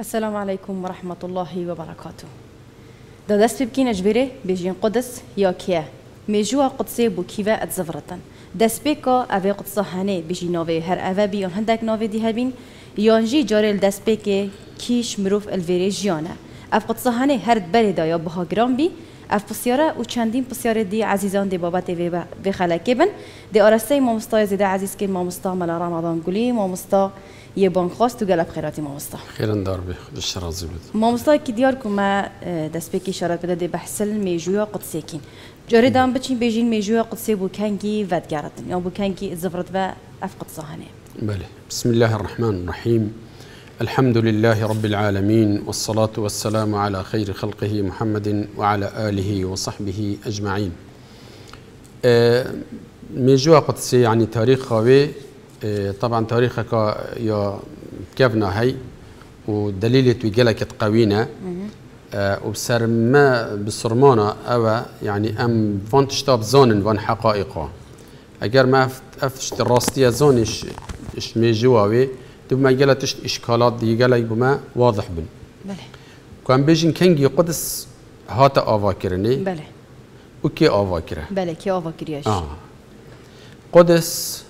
السلام عليكم ورحمة الله وبركاته دا دست بكين اجبري بيجين قدس يا كيا ميجوا قدسي بو كيفا اتزفرتن دست بكا اوه قدسا هنه بيجي نوه هر اوه بيان هندك نوه دي هبين يانجي جاري الدست بكي كيش مروف الفيري جيانا اف قدسا هنه هر دبري دا يا بها جرام بي اف بسیاره و چندین بسیاره دی عزیزان دی بابت به خلکی بن دی آرسته ما مستای زیده عزیز که ما مستا ملا رمضان گلی ما مستا یه بانخواست و گل بخیراتی مامستا خیرن دار بی بشر راضی بده مامستا کی دیار کو ما اه، دست به اشارت بده ده بحثل میجوی قدسی کین جاری دام بچین بیجین میجویا قدسی بو کنگی ود گردن یا بو کنگی زفرت و افقد صحنه بله بسم الله الرحمن الرحیم الحمد لله رب العالمين والصلاة والسلام على خير خلقه محمد وعلى آله وصحبه أجمعين اه، ميجوا قدسي يعني تاريخ خوي إيه، طبعا تاريخك يا كيفنا هي ودليل تويجلك تقوينا آه، وبسر ما بسرمانا أو يعني أم فان زونن زانن فان حقائقا أجر ما أفتشت الراستية زونش إش جواوي تو ما جلتش إشكالات دي جلك بما واضح بن بله كان بيجن كنجي قدس هاتا أواكرني بله وكي أواكره بله كي أواكرياش آه قدس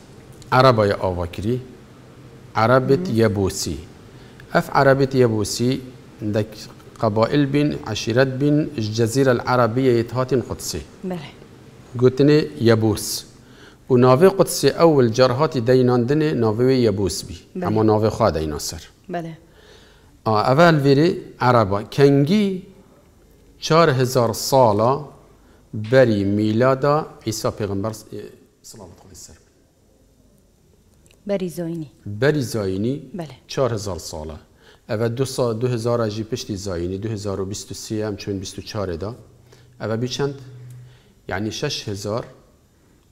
عربة يا أوبكري عربة يبوسي أف عربة يبوسي عندك قبائل بن عشيرات بن الجزيرة العربية يتهاتن قدسي بله قلتني يابوس ونافي قدسي أول جرهاتي ديناندني نافي يابوس بي بله. أما نافي خا ديناصر بله آه أول فيري عربة كنجي چار هزار سالا بري ميلادا عيسى پیغمبر اه، صلى الله عليه وسلم بری زاینی بری زاینی بله چهار هزار ساله اوه دو, سا دو هزار اجی پشتی زاینی دو هزار و بیست و سی هم چون بیست و چهار دا اوه بیچند یعنی شش هزار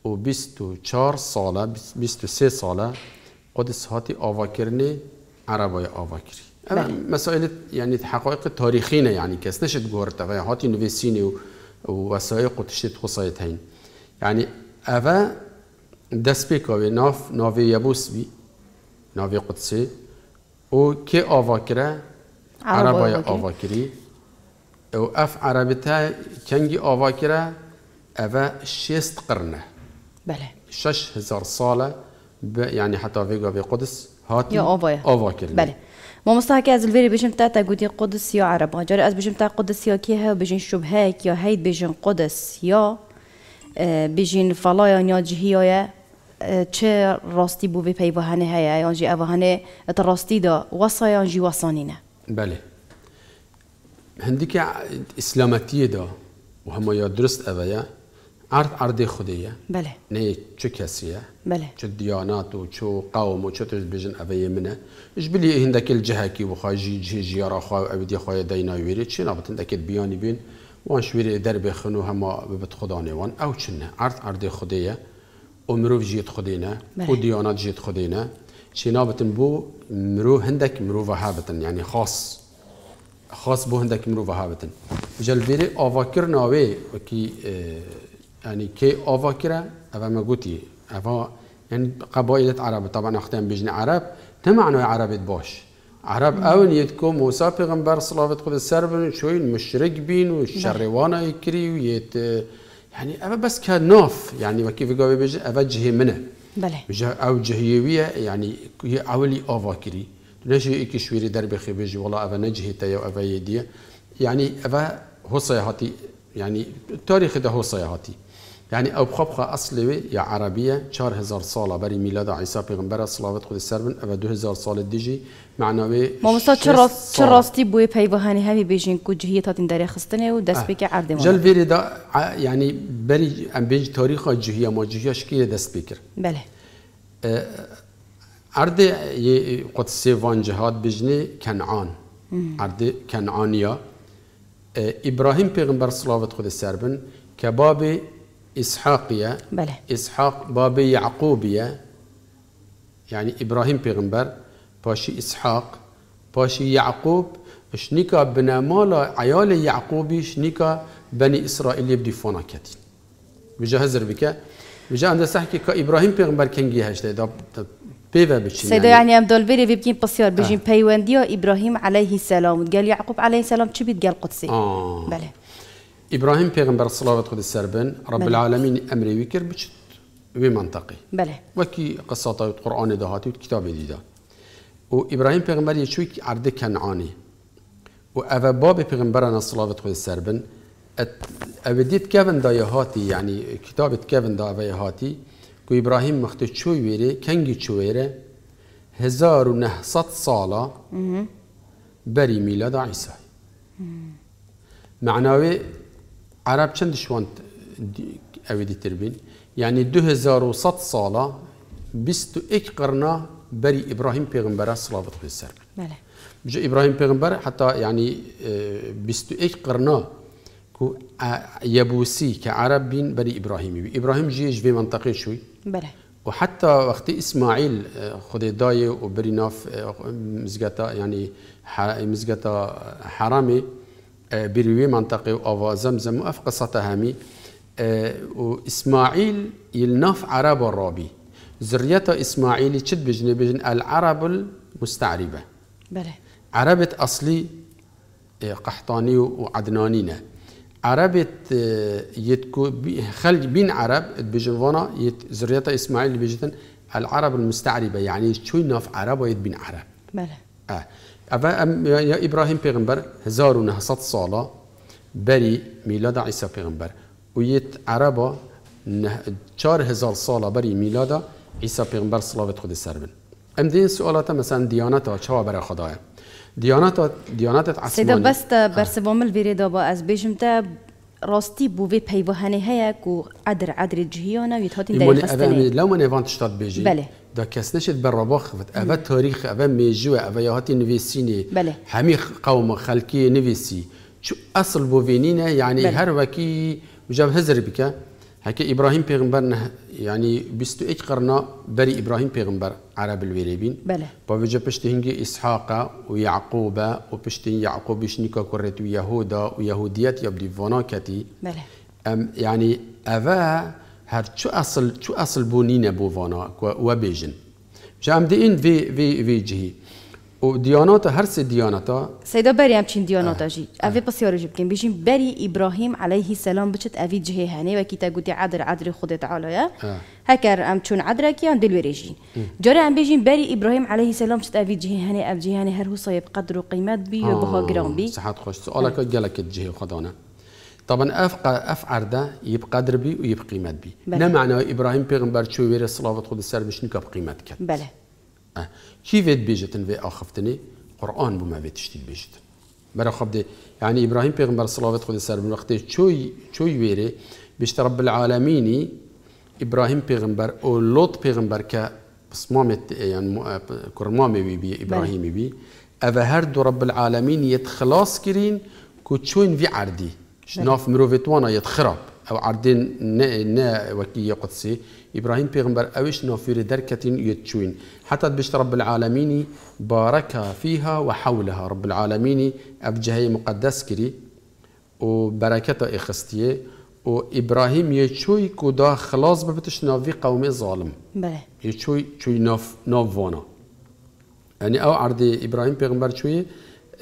و بیست و چهار ساله بیست و سه ساله قدس هاتی آواکرنی عربای آواکری اوه بله. مسائل یعنی حقایق تاریخی نه یعنی کس نشد گورت و هاتی نویسینی و وسایق و تشتید خصایت هین یعنی اوه دست پێکاوێ ناف ناوێ قدسی او قوتسێ آواکره عربای او او اف عربی تا کنگی آواکره اوه شیست قرنه بله شش هزار ساڵە یعنی حتاڤێگاوێ قدس هاتی بله ما ما از الویری بژم تا تا گودی قدس یا عربا جاری از بژم تا قدس یا کیه و بژین شبهک یا هید بێژن قدس یا بیژین فلایان یا جهیای چه راستی بو پیوهنه هیا یا جی اوهنه ات راستی دا یا جی وصانینه بله هندی که اسلامتی دا و همه یا درست اویا عرض عرض خودیه بله نه چه کسیه بله چه دیانات و چه قوم و چه تجد بجن اویه منه اش بلی هندک الجهکی و خواهی جهی جیارا خواه و دینای چه نابط بیانی بین بی وان ویری در بخنو و همه ببت خدا نوان او چنه عرض عرض خدیه و مروف جیت خودینه. او بله. دیانات جیت خودینه. چینا بتن بو مرو هندک مرو و هابتن یعنی خاص خاص بو هندک مرو و هابتن جل ویری آواکر ناوی کی یعنی کی آواکره او ما گوتی یعنی قبایلت عرب طبعا اختم بجن عرب نه معنای عربت باش عرب اون يتكم موسى پیغمبر صلوات خود سر بن شوی مشرق بین و شریوانا یکری و يعني أبا بس كنوف يعني وكيف قوي بيجي جهي منه بله أو جهيوية يعني هي أولي أوفاكري ليش إيكي شويري درب خي بيجي والله أبا نجهي تيا أبا يديا يعني أبا هو صيحاتي يعني تاريخ ده هو صياحتي یعنی یعنی او خبخه اصل وی یا 4000 ساله بری میلاد عیسی پیغمبر صلوات خود سر بن او 2000 سال ديجي معنوي ما مستا چرا چراستی بوی پیوهانی همی بیجین کو جهیت هاتین داره خستنه و دست بیکه عرض ما جل ویری دا یعنی بری ام بیج تاریخ جهیه ما جهیش کی دست بیکر بله عرض قدس وان جهاد بجنی کنعان عرض کنعانیا ابراهیم پیغمبر صلوات خود سر بن کباب إسحاقية بله إسحاق بابي يعقوبية يعني إبراهيم بيغنبر باشي إسحاق باشي يعقوب شنيكا بنا مالا عيال يعقوبي شنيكا بني إسرائيل يبدي فونا كاتين بجا هزر بك بجا عند سحكي كا إبراهيم بيغنبر كنجي هشتا دا بيبا بتشين يعني أم دول بيري بيبكين بصير بيجين آه. ديو إبراهيم عليه السلام قال يعقوب عليه السلام تشبيت قال قدسي آه. بله ابراهیم پیغمبر صلوات خود سربن رب بله. العالمين امر وكر وی منطقی بله وکی قصات قرآن دهاتی و کتاب و ابراهیم پیغمبر یه چوی عرد کنعانی و او باب پیغمبرنا صلوات خود سربن او دید کون دا یعنی کتاب کون دا یهاتی که ابراهیم مخت ویره کنگی چویره هزار و نهصد سالا بری میلاد عیسی معناوی عرب چند شوان اویدی تربین یعنی 2100 ساله 21 قرنا بری ابراهیم پیغمبر صلوات به سر بله جو ابراهیم پیغمبر حتى يعني 21 قرنا کو اه، یبوسی که عرب بین بری ابراهیمی ابراهيمي ابراهیم جيج في منطقه شوی بله و حتی وقتی اسماعیل اه، خود اسماعيل و بری ناف اه، مزگتا یعنی مزگتا حرامی بروي منطقه أو زمزم وأف قصة هامي آه، وإسماعيل يلناف عرب الرابي زرية إسماعيل تشد بجن بجن العرب المستعربة بله عربة أصلي آه، قحطاني وعدنانينا عربة آه، يتكو خل بين عرب بجنفانا زرية إسماعيل بجن العرب المستعربة يعني شو ناف عرب ويد بين عرب بله آه. یا ابراهیم پیغمبر 1900 ساله بری میلاد عیسی پیغمبر و یه عربا چار هزار ساله بری میلاد عیسی پیغمبر صلوات خود سر ام دین سوالات مثلا دیانت ها چه برای خدای دیانت دیانت عثمانی سیدا بس برسوامل ویریدا با از بیشم تا راستی بو وی پیوهنه هیا کو عدر عدر جهیانا و یتهاتین لو ما نیفان تشتاد بیجی بله دا کس نشد بر رباخ ود اوه تاریخ اوه میجوه اوه یهاتی نویسینه بله. همی قوم خلکی نویسی چو اصل بوینینه یعنی بلي. هر وکی مجاب هزر بکه هكا ابراهيم پیغمبر نه بستو ايش قرنا بري ابراهيم پیغمبر عرب الويريبين بلي بوجه پشت اسحاق و يعقوب و يعقوب شنيكا كورت و يهودا و يبدي فناكتي بلي ام يعني اوا هر چو اصل چو اصل بونینه وانا و بیجن. جا این وی وی وی جهی و دیانات هر سه دیاناتا سیدا بری هم چین دیاناتا جی اوی بسیار بری ابراهیم علیه السلام بچت اوی جهه هنه و کیتا گوتی عدر عدر خود تعالی هکر ام چون عدر کی هم جورا ام جاره هم بیشیم بری ابراهیم علیه السلام بچت اوی جهه هنه اوی جهه هنه هر هو قدر و قیمت بی و بها گرام بی صحت خوش سؤالک گلکت جهه خدانه طبعا افقى افعر ده يبقى دربي ويبقى قيمات بي نه معنى ابراهيم بيغمبر شو ويري الصلاه خود السر مش نکاب قیمت كات بلا اه. چی فيت بيجتن في اخفتني قرآن بما وید تشتید بیجتن برا خبده يعني ابراهيم بيغمبر الصلاه خود السر من وقت شوي شوي ويري بشت رب العالمين ابراهيم بيغمبر او لوط پیغمبر که بصمامت يعني كرمامي بي, بي ابراهيم بي اوه هر رب العالمين يتخلص كرين كو في عردي شناف نعم. مروفيت وانا يتخرب او عردين نا نا وكي قدسي ابراهيم بيغمبر اويش في دركتين يتشوين حتى باش رب العالمين بارك فيها وحولها رب العالمين افجهي مقدس كري وبركته اخستيه وابراهيم يتشوي كودا خلاص ببتش نافي قومي ظالم بله يتشوي تشوي ناف وانا يعني او عردي ابراهيم بيغمبر شوي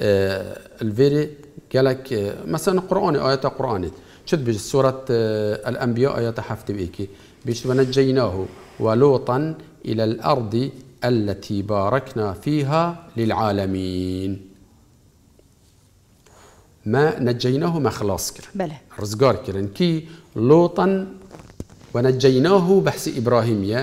آه الفيري قالك مثلا قرآن آيات قرآن شد بسورة آه، الأنبياء آيات حفت بيكي بيش ونجيناه ولوطا إلى الأرض التي باركنا فيها للعالمين ما نجيناه ما خلاص كر بلى رزقار كده كي لوطا ونجيناه بحث إبراهيمية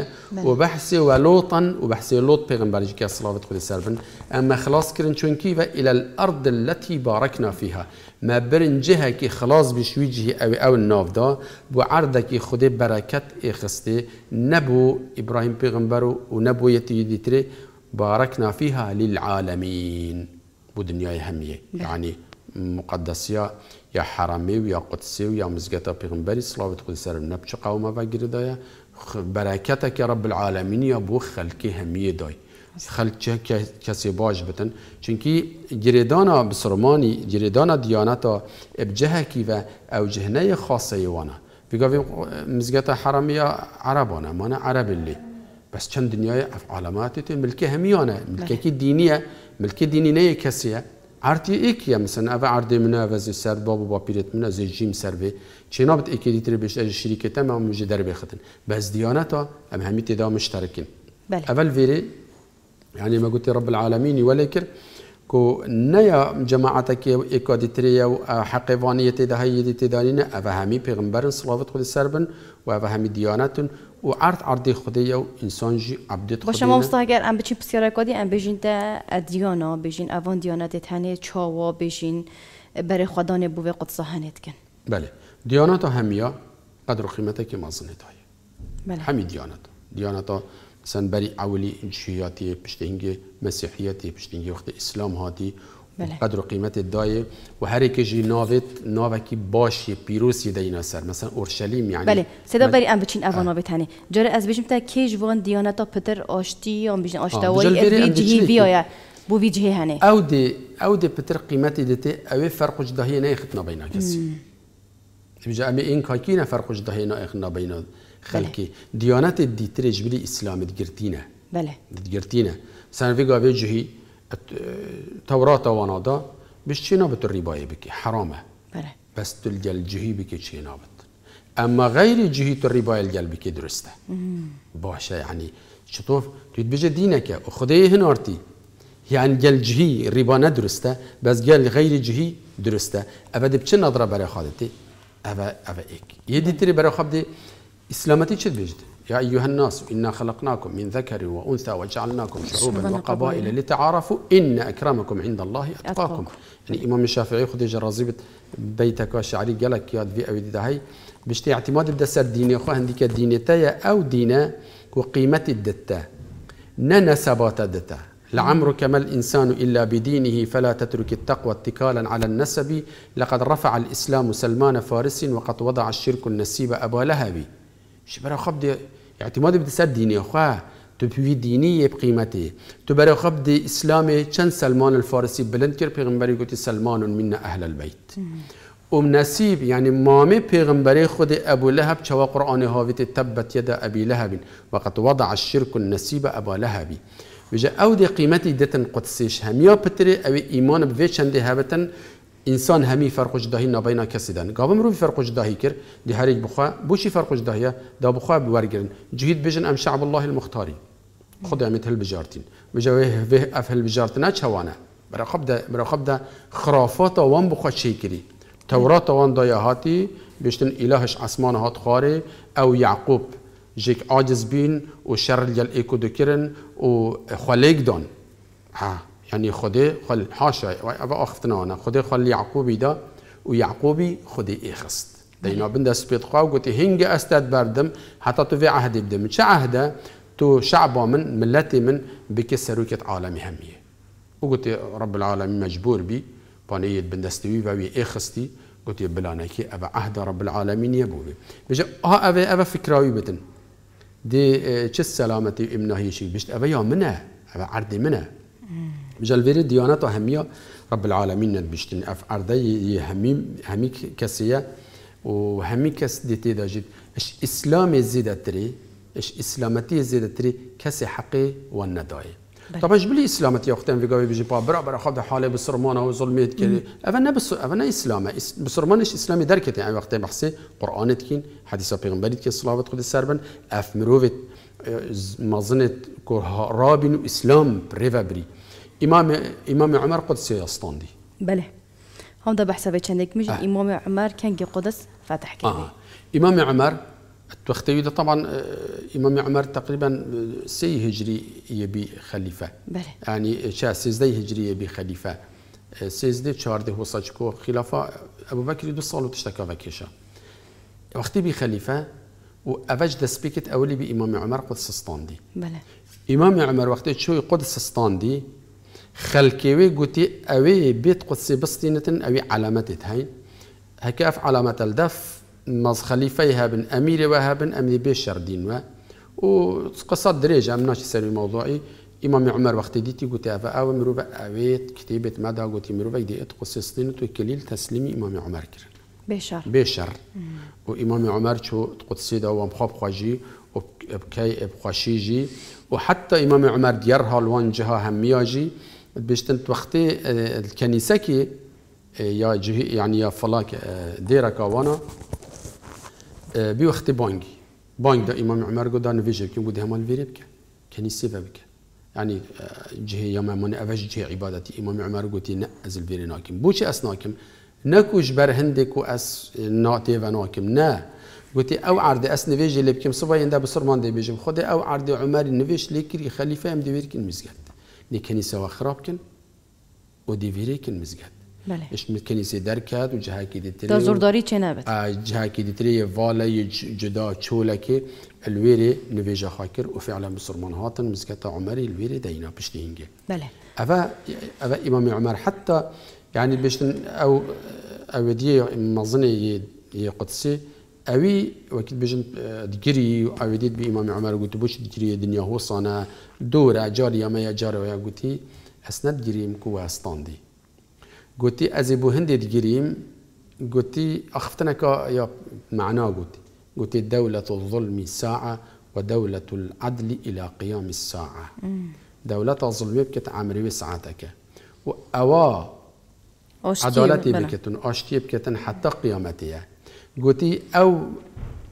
وبحث ولوطا وبحث لوط پیغمبر جي صلوات خدي سربن أما خلاص كرن چونكي إلى الأرض التي باركنا فيها ما برن جهة كي خلاص بشويجه أو أو الناف دا بو عرضك خدي بركة إخستي نبو إبراهيم پیغمبر ونبو يتي باركنا فيها للعالمين بو دنيا يهمية يعني مقدسية یا حرامی و یا قدسی و یا مزگەتە پیغمبەری سلااوت خودی سەر نەبچ قاومەوە برکت که رب العالمین یا بو خلقی همیه دای خەلچە کسی باش بتن چونکی گرێدانا بسرمانی دیانتا ابجه کی و ئەو وانا خاصەیوانە بگاوی مزگەتە حرمیە عربانە مانە عرب لی بس چند دنیای ئەف عالەماتی همیانه هەمیانە کی دینیه ملکی دینی نه کسیه ارتی ایک یا مثلا اوه ارده منه اوه زی سر بابو با پیرت منه از جیم سر به چینا بد ایکی دیتر بیش از شریکت هم هم مجه در بخدن بس دیانتا هم همی تدا مشترکین اول ویری یعنی ما گوتی رب العالمین ولی کر کو نه جماعت که او و حقیوانیت دهایی دیتی دانین او همه پیغمبر صلوات خود سربن و او همه و عرض عرضی خوده و انسان جی عبدت خودی شما مستاگر اگر ام بچی بسیار هم ام تا ده ادیانا بجین اوان دیانت تنه چاوا بجین برای خدان بوه قدس هنت کن بله دیانت همیا قدر و که مازنه دایی بله. همی دیانت دیانت مثلا برای اولی شیعاتی پشتینگی مسیحیتی پشتینگی وقت اسلام هاتی قدر و قیمت دایه و هر که جی ناوت ناوکی باشی پیروسی دینا سر مثلا اورشلیم یعنی بله صدا بری ام بچین اوا ناوت هنی جره از بیشم تا کیج جوان دیانتا پتر آشتی ام بیشن آشتاوی ادوی جهی بیایا بو وی هنی او دی او دی پتر قیمت دته او فرق جدهی نه ختنا بینا کسی بجا امی این کاکی نه فرق جدهی نه بینا خلکی بله. دیانت دیتر بلی اسلام دگرتینه بله دگرتینه سن وی گاوی جهی تورات وانادا بش چی نابت ریبایی بکی حرامه بله بس تلجل جهی بکی چی نابت اما غیر جهی تو ریبایی الگل بکی درسته باشه یعنی چطور توی بجه دینه که خدای هنارتی یعنی جل جهی ریبا ندرسته بس جل غیر جهی درسته أبدا بچه نظرة برا خالتي أبا أبا یک یه برای إسلامتي شد بجد؟ يا أيها الناس إنا خلقناكم من ذكر وأنثى وجعلناكم شعوبا وقبائل لتعارفوا إن أكرمكم عند الله أتقاكم يعني إمام الشافعي خذ جرازيب بيتك وشعري قالك يا ذي أو هاي بشتي اعتماد بدا سر ديني أخوة هنديك دينتايا أو دينا وقيمة الدتا ننا ثبات الدتا لعمرك ما الإنسان إلا بدينه فلا تترك التقوى اتكالا على النسب لقد رفع الإسلام سلمان فارس وقد وضع الشرك النسيب أبا لهب چی برای خب دی اعتماد به سر دینی خواه تو پیوی دینی قیمتی تو برای خب دی اسلام چند سلمان الفارسی بلند کرد پیغمبری گوتی سلمان من اهل البیت ام نصیب یعنی مامه پیغمبری خود ابو لهب چوا قرآن هاویت تبت ید ابی لهب وقت وضع الشرک النصیب ابا لهبی بجا او دی قیمتی دتن قدسیش همیا پتره او ایمان به چند هبتن انسان همی فرقش داهی نبینا کسی دن گاوم رو فرقش داهی کرد دی هر یک بخوا بوشی فرقش داهیه دا بخوا بورگرن جهید بجن ام شعب الله المختاری خدا امت هل بجارتین بجاوه به اف هل نه چوانه برا خب دا برا خب دا خرافات وان بخوا شیکری. تورات وان دایهاتی هاتی بشتن الهش اسمان هات خاره او یعقوب جک عاجز بین بين وشر يل ايكو دكرن وخليك دون ها يعني خدا خل حاشا اختنا آخفتنا خدا خل يعقوبي دا ويعقوبي یعقوبی خدا ایخست دينا بند سبيت خواه قلت هنگ استاد بردم حتى تو في عهد بدم شا عهده تو شعبا من ملتي من بك سروكة عالمي همية وقلت رب العالمين مجبور بي بانية بندستوي ووي اخستي قلت بلانكي أبا عهد رب العالمين يبوي بجا ها أبا أبا فكراوي بتن دي اه، چه سلامتي امنا هيشي بيشت أبا يا منه أبا عردي منه جلویری ديانات و رب العالمين نبیشتن اف اردی همی هميك كسيه و كس ديتي داجد اش اسلام يزيد تری اش إسلامتي يزيد تری كس حقي والنداي ندایی طبعا جبل إسلامتي أختي في قوي بيجي بابرا برا خد حاله بسرمان او ظلميت كده افنا بس إسلامة اسلام إش اسلامي دركت يعني وقتها بحسي قران تكين حديث پیغمبر تكين الصلاة تقول السربن اف مروفت آه، مظنت كو رابين اسلام بريفابري امام امام عمر قدس يستاندي بله هم ده بحسب چندك مش آه. امام عمر كان قدس فاتح كده آه. امام عمر توختي ده طبعا آه، امام عمر تقريبا سي هجري يبي خليفه بله يعني شا سيزدي هجري يبي خليفه آه، سيزدي تشاردي هو ساشكو خلافه ابو بكر دو صالو تشتكى وكيشا وقتي بي خليفه وافج سبيكت اولي بامام عمر قدس استاندي بله امام عمر وقت شوي قدس استاندي خلكيوي قوتي أوي بيت قدسي بسطينة أوي علامات هين هكاف علامة الدف مز خليفيها بن أمير وهابن أمي بشر دين و وقصة دريجة مناش سر الموضوعي إمام عمر وقت ديتي قوتي أفا أو مروبا أوي كتيبة مدى قوتي مروبا ديت قدسي بسطينة وكليل تسليمي إمام عمر كرا بشر بشر وإمام عمر شو قدسي دا ومخاب خواجي وبكي بخشيجي وحتى إمام عمر ديرها الوان جهة همياجي باش تنت وقتي اه، الكنيسة كي يا اه، جهي يعني يا فلاك اه، ديرا كوانا بي وقتي بانجي بانج دا إمام عمر قد أنا فيجي كي قد همان الفيريبك كنيسة بك يعني جهي يا مامون افاش جهي عبادتي إمام عمر قد نأز الفيري ناكم بوشي أسناكم نكوج بر هندك وأس ناتي وناكم نا قلت او عرض اس نفيجي اللي بكم صبا يندا بسرمان دي بيجي خدي او عرض عمر نفيش ليك خليفه ام دي بيركن المسجد لكنيسة وخرابكن ودي فيريكن مزقد بله اش كنيسه دركات وجهة كده تري تزور داري زرداری چه نبت آه، جهه کی دیتری والا جدا چوله که الویری نویجه خاکر و فعلا مسلمان هاتن مزگتا عمری الویری بله أفا امام عمر حتى يعني بشتن او او دي مظنه قدسي اوي وكيد بجن دكري عوديت بإمام عمر قلت بوش دكري دنيا هو صانا دور أجار يا ما يجار ويا قلتي أسند جريم كو أستاندي قلتي أزي بو هندي دكريم قلتي أخفتنك يا معناه قلتي قلتي دولة الظلم ساعة ودولة العدل إلى قيام الساعة دولة الظلم بكت عمري وساعتك وأوا عدالتي بكتن أشتي بكتن حتى قيامتها گوتی او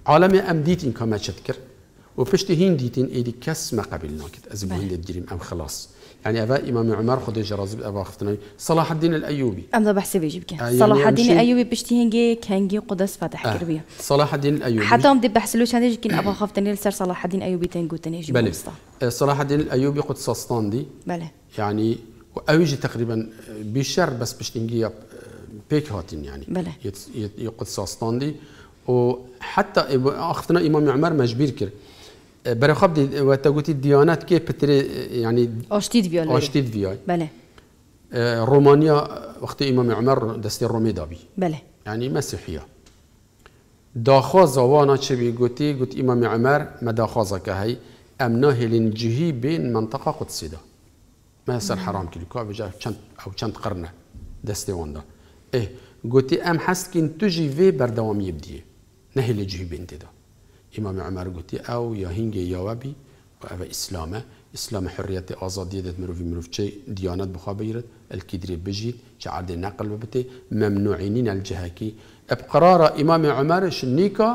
عالم ام ديتين كما و پشت هین ديتين ايدي كس ما قبل ناكت از بهند الجريم ام خلاص يعني ابا امام عمر خدي جرازب ابا خفتنا صلاح الدين الايوبي ام ذا بحسب يجيب يعني صلاح الدين الايوبي بشتي هنجي كانجي قدس فاتح آه. صلاح الدين الايوبي حتى ام دي بحسلوش هذا كين ابا خفتني لسر صلاح الدين الايوبي تنجو تنجي بلى صلاح الدين الايوبي قدس اسطان دي بلى يعني اوجي تقريبا بشر بس بشتنجي بيك هاتين يعني بله. يقد ساستان دي وحتى اختنا امام عمر مجبير كر اه، برا خب دي و ديانات دیانت بتري يعني اشتيد آشتید اشتيد آشتید بیای بله اه، رومانيا وقتی امام عمر دستي رومی دابي بله يعني مسيحيه داخواز زوانا چه بیگوتی گوت امام عمر مداخوازا که هی امنا هلين جهي بين منطقه قدسي دا ما سر حرام کلی که چند او چند قرنه دستی وانده ايه قلت ام حس كن تجي في بردوام نهي اللي جي بنت ده امام عمر قلت او يا هينج يا وابي و او اسلامه اسلام حرية آزادية دت مروفي مروف شيء ديانات بخابيرت الكدري بجيت شعرد نقل ببتي ممنوعين الجهاكي بقرار إمام عمر شنيكا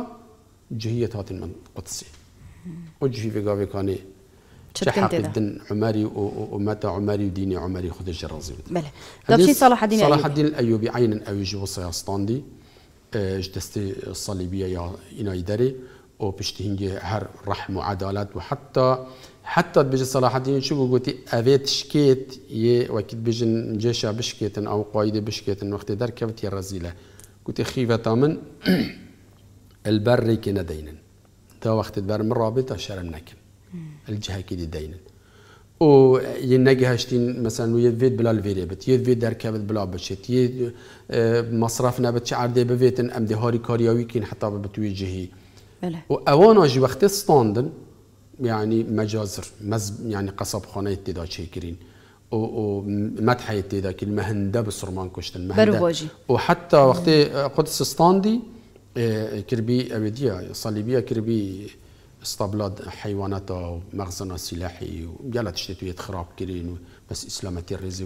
جهية هات القدسي وجهي في كاني حق الدين عماري ومات عماري وديني عماري خذ الجرازي بله طب شي صلاح الدين الايوبي صلاح الدين الايوبي عينا ايوجي وصيا ستاندي جدستي آه، الصليبيه يا انا يدري وبشتهنجي هر رحم وعدالات وحتى حتى بيجي صلاح الدين شو قلتي افيت شكيت ي وكيت بيجي جيشا بشكيتن أو قايدة بشكيتن وقت دار كبت يا رزيلة قلت خيفة تامن البر كي دينا تا وقت البر من رابطة شرم الجهه دي داين او ينجي هاشتين مثلا يدفيد بلا الفيريبت يدفيد كابت بلا بشت يد آه، مصرفنا بتشعر دي بفيتن ام دي هاري كارياوي كين حتى بتوجهي بله و اوانا جي وقت ستاندن يعني مجازر مز يعني قصب خانه تدا شيكرين و, و مدح تدا كلمه هنده بسرمان كشتن مهنده وحتى وقت قدس ستاندي كربي آه، ابديه آه، صليبيه كربي استبلاد حيوانات مخزن سلاحي ويلا تشتتوية خراب كرين بس اسلام تيريزي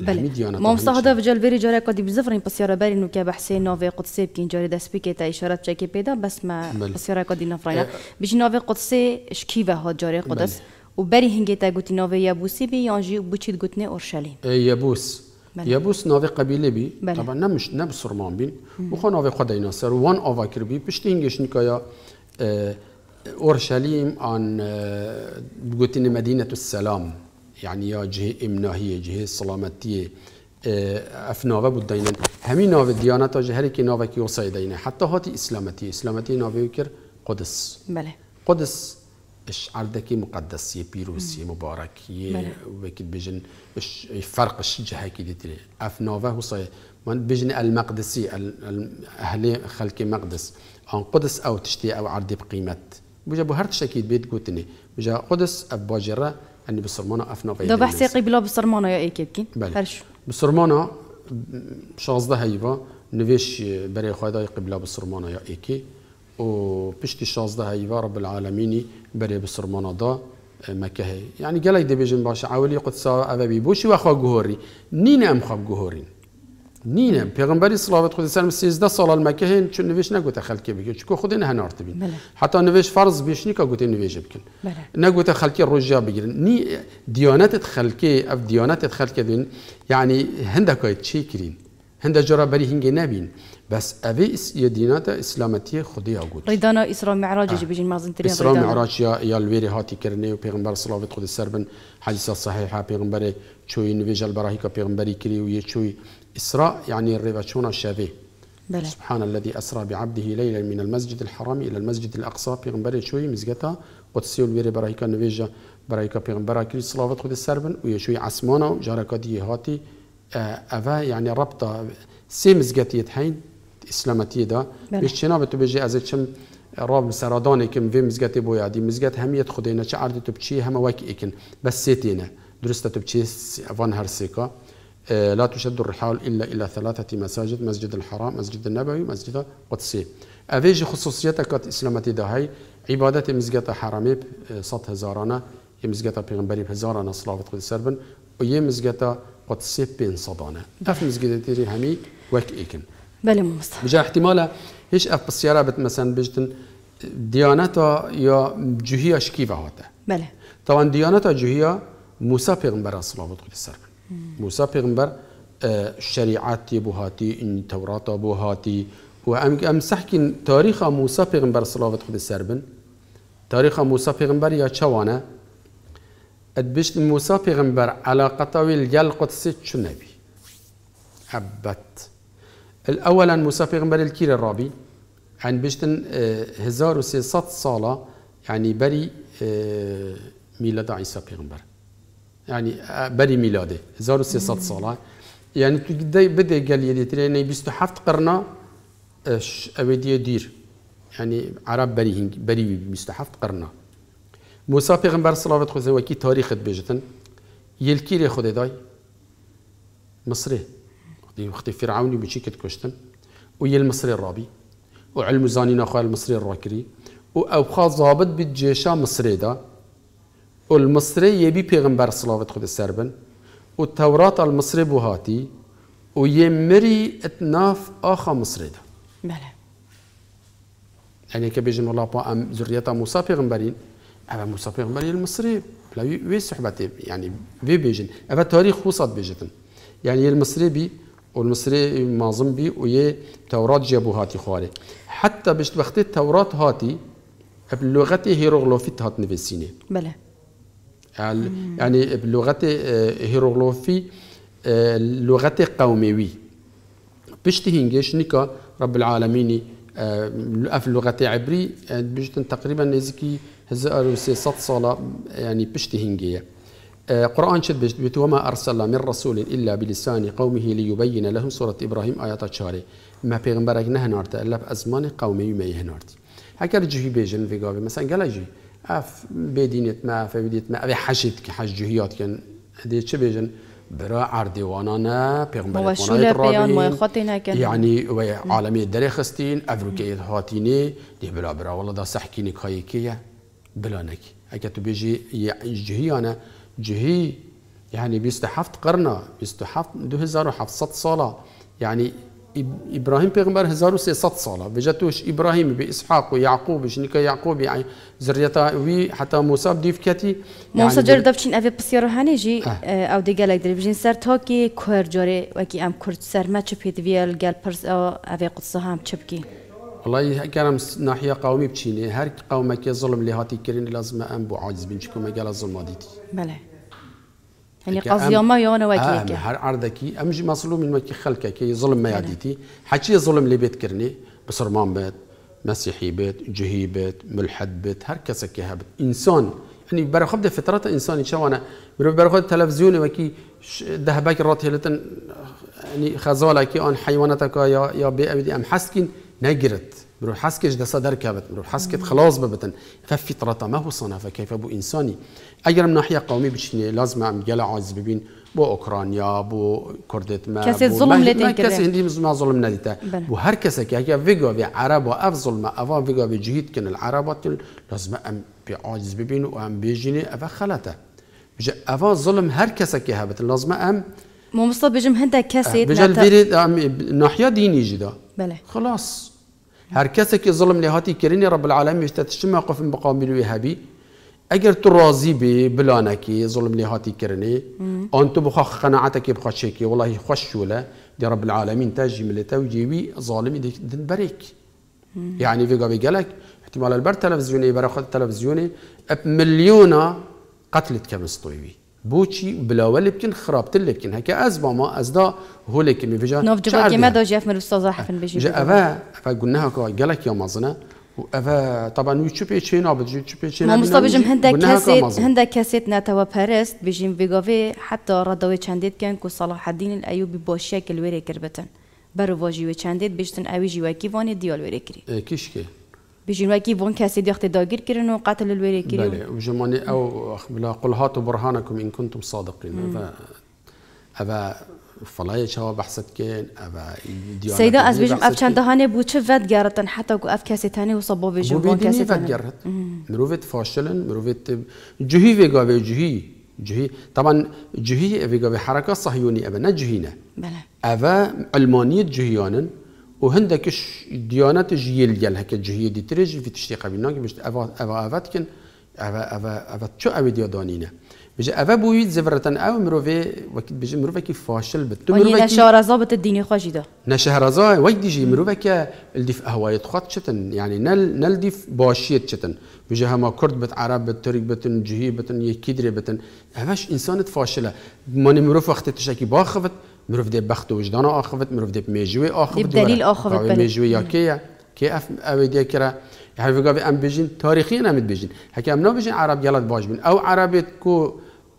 الميديانا ما مستهدف جل فيري جاري قد بزفرين بس يرى بالي انه كاب حسين نوفي قدسي بكين جاري دا سبيكي تا اشارات جاكي بيدا بس ما بس يرى قد نفرينا بيجي نوفي قدسي شكيفة هاد جاري قدس وبري تا قلت نوفي يابوسي بي يانجي وبوشيت قلت اورشليم يابوس اه، بله. یابوس ناوی قبیله بی طبعا نمش نب سرمان بین و خو ناوی خدا اینا سر وان آوا بی پشتی هنگش نکایا اه، اورشليم عن آه، بقولت مدينه السلام يعني يا جهه امناهيه جهه سلامتيه آه، اف ناوه بود داینن همین ناوه جهري كي هری كي ناوه کی وصای داینه اسلامتي هاتی اسلامتی اسلامتی قدس بله قدس اش مقدس يا پیروسی مبارك يا کد بجن اش فرق اش جهه كي دیتره اف هو صي من بجن المقدسي اهل خلق مقدس ان قدس او تشتي او عرض بقيمت بجا بو هر تشكيد بيت قوتني بجا قدس ابو جرا اني بسرمانا افنا في دو بحثي بلا بسرمانا يا ايكي كي هرش بسرمانا 16 هيبا نويش بري خداي قبلا بسرمانا يا ايكي و بشتي 16 هيبا رب العالمين بري بسرمانا دا مكهي يعني قال لي بجن باش عاولي قدسا ابا بوشي واخا قهوري نين ام خاب قهورين نینه پیغمبری صلوات خود سلام 13 سال مکه هین چون نویش نگوته خلقی بگی چون خود نه نارت بین بله. حتی نویش فرض بیش نیکا گوته نویش بکن بله. نگوته خلقی رجا بگیرن نی دیانتت خلقی اف دیانتت خلقی دین یعنی هندکای چی کرین هنده جرا بری هنگی نبین بس اوی یه دینات اسلامتی خودی آگود ریدانا اسرا معراج جی بجین مازن ترین اسرا معراج یا یا الویری هاتی کرنه و پیغمبر صلوات خود سر بن حدیث صحیحه پیغمبر چوی نویج البراهی که پیغمبری کری و یه چوی إسراء يعني شونا شافيه بلى سبحان الذي أسرى بعبده ليلا من المسجد الحرام إلى المسجد الأقصى في چوی شوي مزجتا قدسي برای برايكا نويجا برايكا في پیغمبر كل صلاة خود السربن ويشوي یشوی عسمانا دي هاتي أفا اه، يعني ربطة سي مزقتية حين إسلامتي دا مش شنابة بتبجي از چم راب سراداني كم في مزقتي بويا دي مزقت هم يدخدينا چه عرض تبچي هم واك اكن بس سيتينا درست تبجي وان هرسيكا آه، لا تشد الرحال إلا إلى ثلاثة مساجد مسجد الحرام مسجد النبوي مسجد قدسي افيج خصوصیت كات اسلامتي دهي عباده مسجد حرامي آه، صد هزارانا مسجد بيغمبري هزارانا صلاه صلوات خود سر بن و یه مزگت صدانه اف مسجد تيري همی وك ايكن بله مست بجا احتمالا هيش اف بالسياره بت مثلا بجتن ديانتا يا جهیاش کی هاته بلا طبعا ديانتا جهیا موسى بيغمبري صلوات خود سربن موسى پیغمبر آه، شریعت بوهاتی هاتی این تورات بوهاتی و ام ام سحکین تاریخ موسی پیغمبر صلوات خود سربن تاریخ موسی پیغمبر یا چوانه ادبشت موسی آه، آه، پیغمبر علاقته الجل قدس چنبی حبت الاولا موسی پیغمبر الكير الرابي عن بشتن هزار سالا سيصد صالة يعني بري ميلاد عيسى پیغمبر يعني آه، بري ميلادي 1300 ساله يعني تقدر بدا قال لي يعني 27 قرنا آه، اوديه دير يعني عرب بري بري 27 قرنا موسى پیغمبر صلى الله عليه وسلم تاریخ بجتن یلکی ری خود دای مصری وقتی وقتی فرعونی بچی کت کشتن و یل مصری رابی و علم زانینا خوال مصری راکری ضابط بالجيشه مصری دا المصري يبي بيغمبر صلوات خد السربن والتوراة المصري بوهاتي ويمري اتناف آخا مصري ده يعني بلا يعني كبيجن والله بو ام ذريته موسى بيغمبرين ابا موسى بيغمبرين المصري لا وي صحبتي يعني في بيجن ابا تاريخ وسط بيجتن يعني المصري بي والمصري معظم بي ويه توراة جابو هاتي خواري حتى باش بختي التوراة هاتي بلغتي هيروغلوفيت هات نفسيني بلا يعني بلغة آه، هيروغلوفي آه، لغة قوموي بشتي هنجيش نيكا رب العالمين في آه، اللغه عبري بجتن تقريبا نزكي هزار وسيسات صلاة يعني بشتي هنجيه قرآن شد بيت وما أرسل من رسول إلا بلسان قومه ليبين لهم سورة إبراهيم آيات شاري ما پیغمبرك نهنارت إلا أزمان قومي ما يهنارت هكذا جهي بيجن في قابل مثلا قال جهي اف بدینت ما فویدیت ما اوی حشد که حج جهیات کن دی چه بیجن برا عرض وانانا پیغمبر خانه رابین یعنی و عالمی دره خستین افروکیت هاتینی دی بلا برا والله دا صح کینی کایی کیه بلا نکی اگه تو بیجی جهیانه جهی یعنی يعني بیست بیست هفت قرنه هفت دو هزار و هفتصد ساله يعني ابراهيم پیغمبر 1300 ساله بجاتوش ابراهيم باسحاق ويعقوب اسحاق يعقوب يعني زريته وي حتى موسى وی حتی موسى بدیف کتی موسی جر دفتین اه. اه، او دیگه لگ دریب جین سر تا که کور جاره ام کرد سر ما تشبي هدویل قال برس او اوی قدسه هم تشبكي والله كرم ناحية قومي بتشيني هر قومك ظلم لهاتي كرين لازم أم بو عاجز بنشكو مجال الظلم ديتي بله يعني قصدي ما يونا وكيك يعني. هر عردكي امجي مصلوم من وكي خلقه كي ظلم ما يعديتي حكي ظلم اللي بيت كرني بصرمان بيت مسيحي بيت جهي بيت ملحد بيت هر كسك هبت انسان يعني برخد فترة انسان إن شاء شوانا برخد تلفزيون وكي ذهبك راتي لتن يعني خزالك ان حيواناتك يا يا بي ام حسكين نجرت بروح حس كيش دسا در كابت بروح حس كت خلاص ببتن ففطرة ما هو صنع فكيف بو انسانی. اگر من ناحية قومي بشني لازم عم جل عزب ببين بو أوكرانيا بو كردت ما کسی ظلم لتين كده كاس ما ظلم ناديتا بو هر كاس که اگر فيجو عرب وأف ظلم أفا فيجو في جهيد كن العربات لازم ام أم بعايز ببين وأم بيجيني أفا خلته بجا أفا ظلم هر كاس که هبت لازم ام. مو مصطفى بجم هندا كاسيت بجا الفيريد ناحية ديني جدا بله خلاص هر کسی که ظلم لیهاتی کرینی رب العالمین مشتتش ما قف مقام هبی اگر تو راضی بی بلانه که ظلم لیهاتی کرینی آن تو بخواه قناعت که بخواه شکی والله خوش شوله دی رب العالمین تاجی و جیوی ظالمی دن بریک يعني في قبي قالك احتمال البر تلفزيوني برا خود تلفزيوني اب مليونه قتلت كمس بوچی بلاول بکن خراب تل بکن هکا از با ما از دا هولی که می بجان نو جواد یما دا جف مر استاد حفن بجی جا اوا اوا گنه نه که گلا کیا مازنه و اوا طبعا نو چو پی چینا بجی چو ما مصطبی جم هنده کسیت هنده کسیت نتا و پرست بجیم بگاوی حتا ردوی چندید کن که صلاح الدین الایوبی باشیه کلوری کربتن برو واجی و چندید بجتن اوی جیوکی وانی دیال وری کری کشکه بیجین که بون كاسي دي اختي داغير كيرن وقاتل الويري كيرن بله وجماني او بلا قل هاتوا برهانكم ان كنتم صادقين هذا هذا فلاي چه بحثت کن او سیدا از بجم اف دهانه بود چه ود گرتن حتی گو اف کسی تانی و صبا بیشم بان کسی تنه ود گرت جهی وگا جهی طبعا جهی وگا حرکت حرکه صهیونی او نه جهی نه بله او علمانیت جهیانن وهندكش ديانات جيل ديال هكا جهيه دي تريجي في تشتيق بينانك باش افا افا افاتكن افا افا افا تشو اوي ديو دانينا بيجي افا بويت زفرتن او مروفي وقت بيجي مروفي كي فاشل بتو مروفي كي نشهر رزا بتديني خواجي ده نشهر رزا وقت يجي مروفي كي الديف اهواية خط شتن يعني نل نل ديف باشيت شتن بيجي هما كرد بت عرب بت ترك بتن جهي بتن يكيدري بتن هفاش انسان فاشله ماني مروف وقت تشكي باخفت مروف دی بخت وجدان آخفت مروف میجوی میجوی آخفت دلیل آخفت بله میجوی یا کیه که اف اویدیا کرا حرف به ام بجین تاریخی نمید بجین حکم نو بجین عرب یلت باش او عربیت کو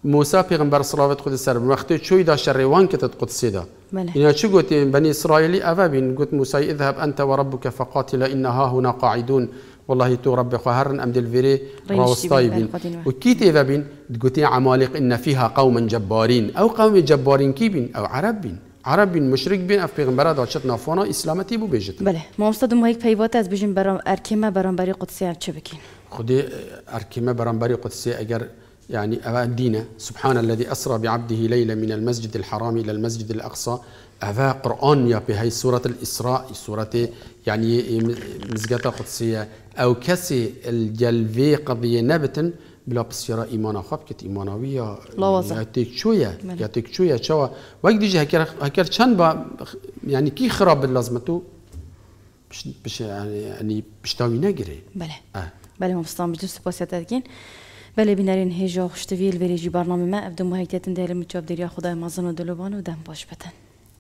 موسی بر صلوات خود سر وقتی چوی دا شریوان کتت قدسی دا بله. اینا چو گوتیم بنی اسرائیلی اوه بین گوت موسی اذهب انت و ربک فقاتل انها هنا قاعدون والله تو رب خهرن أم فيري روس طيبين وكي تيفا بين تقولي عمالق إن فيها قوما جبارين أو قوم جبارين كيبين أو عرب بين عرب مشرك بين اف پیغمبر داشت نافونا اسلامتی بو بیجت بله ما استاد ما یک پیوات از بجین برام ارکیمه برانبری قدسی هم چه بکین خودی برام برانبری قدسی اگر يعني دينه سبحان الذي أسرى بعبده ليلا من المسجد الحرام إلى المسجد الأقصى هذا قرآن يا بهاي سورة الإسراء سورة يعني مزقة قدسية أو كسي الجلفي قضية نبت بلا بصيره ايمان خب كت إيمانوية يعطيك شوية يعطيك شوية شوا وقت يجي هكر هكر شن با يعني كي خراب لازمته باش باش يعني, يعني باش تاوي نجري بله آه. بله مفصلان بجوز سباسيات أكين بله بنارين هيجا خوش تفيل برنامج ما أبدو مهيتات ندهل متشاب ديريا خداي مازن ودلوبان ودم باش بتن